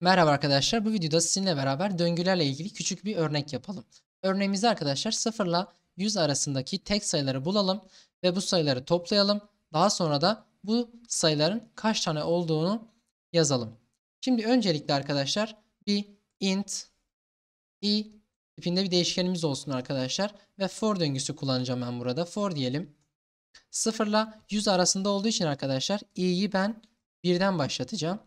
Merhaba arkadaşlar. Bu videoda sizinle beraber döngülerle ilgili küçük bir örnek yapalım. Örneğimizde arkadaşlar 0 ile 100 arasındaki tek sayıları bulalım ve bu sayıları toplayalım. Daha sonra da bu sayıların kaç tane olduğunu yazalım. Şimdi öncelikle arkadaşlar bir int i tipinde bir değişkenimiz olsun arkadaşlar ve for döngüsü kullanacağım ben burada. For diyelim. 0 ile 100 arasında olduğu için arkadaşlar i'yi ben birden başlatacağım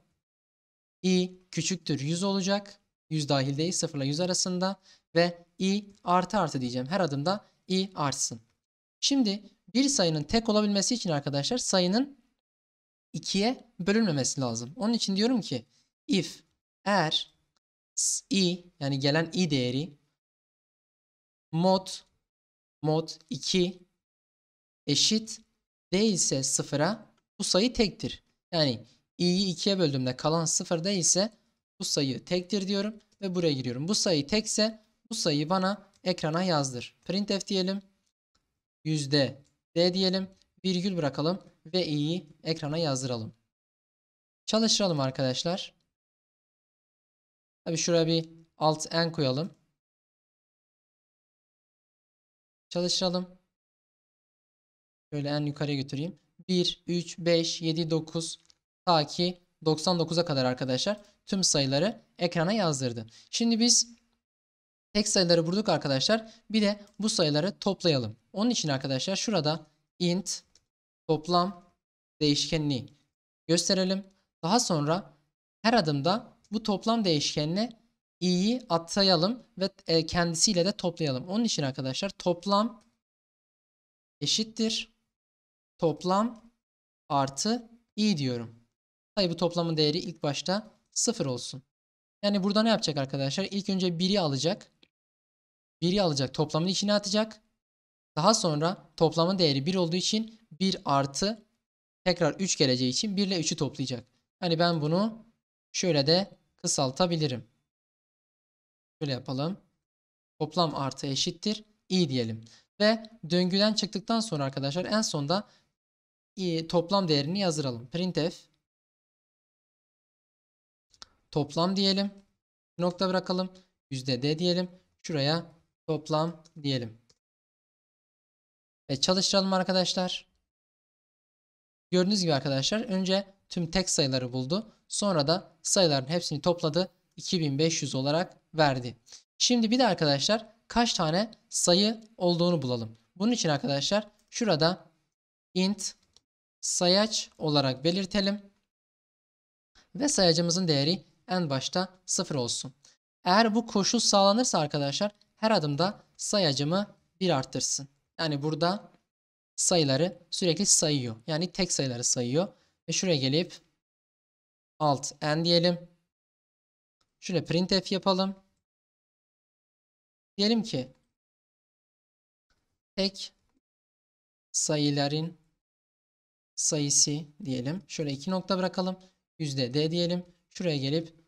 i küçüktür 100 olacak. 100 dahil değil 0 ile 100 arasında ve i artı artı diyeceğim. Her adımda i artsın. Şimdi bir sayının tek olabilmesi için arkadaşlar sayının 2'ye bölünmemesi lazım. Onun için diyorum ki if eğer i yani gelen i değeri mod mod 2 eşit değilse sıfıra bu sayı tektir. Yani i'yi 2'ye böldüğümde kalan 0 değilse bu sayı tektir diyorum ve buraya giriyorum. Bu sayı tekse bu sayı bana ekrana yazdır. Printf diyelim. Yüzde D diyelim. Virgül bırakalım ve i'yi ekrana yazdıralım. Çalıştıralım arkadaşlar. Tabi şuraya bir alt n koyalım. Çalıştıralım. Şöyle en yukarıya götüreyim. 1, 3, 5, 7, 9, Ta ki 99'a kadar arkadaşlar tüm sayıları ekrana yazdırdı. Şimdi biz tek sayıları bulduk arkadaşlar. Bir de bu sayıları toplayalım. Onun için arkadaşlar şurada int toplam değişkenliği gösterelim. Daha sonra her adımda bu toplam değişkenine i'yi atayalım ve e, kendisiyle de toplayalım. Onun için arkadaşlar toplam eşittir toplam artı i diyorum bu toplamın değeri ilk başta 0 olsun. Yani burada ne yapacak arkadaşlar? İlk önce 1'i alacak. 1'i alacak toplamın içine atacak. Daha sonra toplamın değeri 1 olduğu için 1 artı tekrar 3 geleceği için 1 ile 3'ü toplayacak. Hani ben bunu şöyle de kısaltabilirim. Şöyle yapalım. Toplam artı eşittir. i diyelim. Ve döngüden çıktıktan sonra arkadaşlar en sonda i, toplam değerini yazdıralım. printf toplam diyelim. Nokta bırakalım. Yüzde D diyelim. Şuraya toplam diyelim. Ve çalıştıralım arkadaşlar. Gördüğünüz gibi arkadaşlar önce tüm tek sayıları buldu. Sonra da sayıların hepsini topladı. 2500 olarak verdi. Şimdi bir de arkadaşlar kaç tane sayı olduğunu bulalım. Bunun için arkadaşlar şurada int sayaç olarak belirtelim. Ve sayacımızın değeri en başta 0 olsun. Eğer bu koşul sağlanırsa arkadaşlar her adımda sayacımı 1 arttırsın. Yani burada sayıları sürekli sayıyor. Yani tek sayıları sayıyor. Ve şuraya gelip alt n diyelim. Şöyle printf yapalım. Diyelim ki tek sayıların sayısı diyelim. Şöyle iki nokta bırakalım. Yüzde d diyelim. Şuraya gelip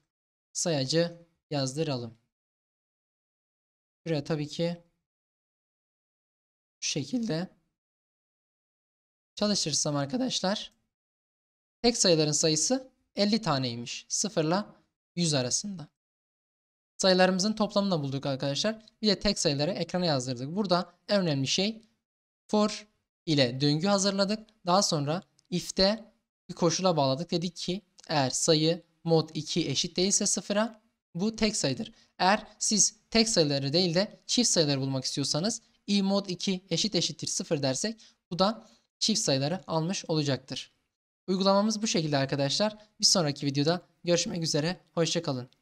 sayacı yazdıralım. Şuraya tabii ki şu şekilde çalışırsam arkadaşlar tek sayıların sayısı 50 taneymiş. 0 ile 100 arasında. Sayılarımızın toplamını da bulduk arkadaşlar. Bir de tek sayıları ekrana yazdırdık. Burada en önemli şey for ile döngü hazırladık. Daha sonra if'te bir koşula bağladık. Dedik ki eğer sayı mod 2 eşit değilse sıfıra bu tek sayıdır. Eğer siz tek sayıları değil de çift sayıları bulmak istiyorsanız i mod 2 eşit eşittir sıfır dersek bu da çift sayıları almış olacaktır. Uygulamamız bu şekilde arkadaşlar. Bir sonraki videoda görüşmek üzere. Hoşçakalın.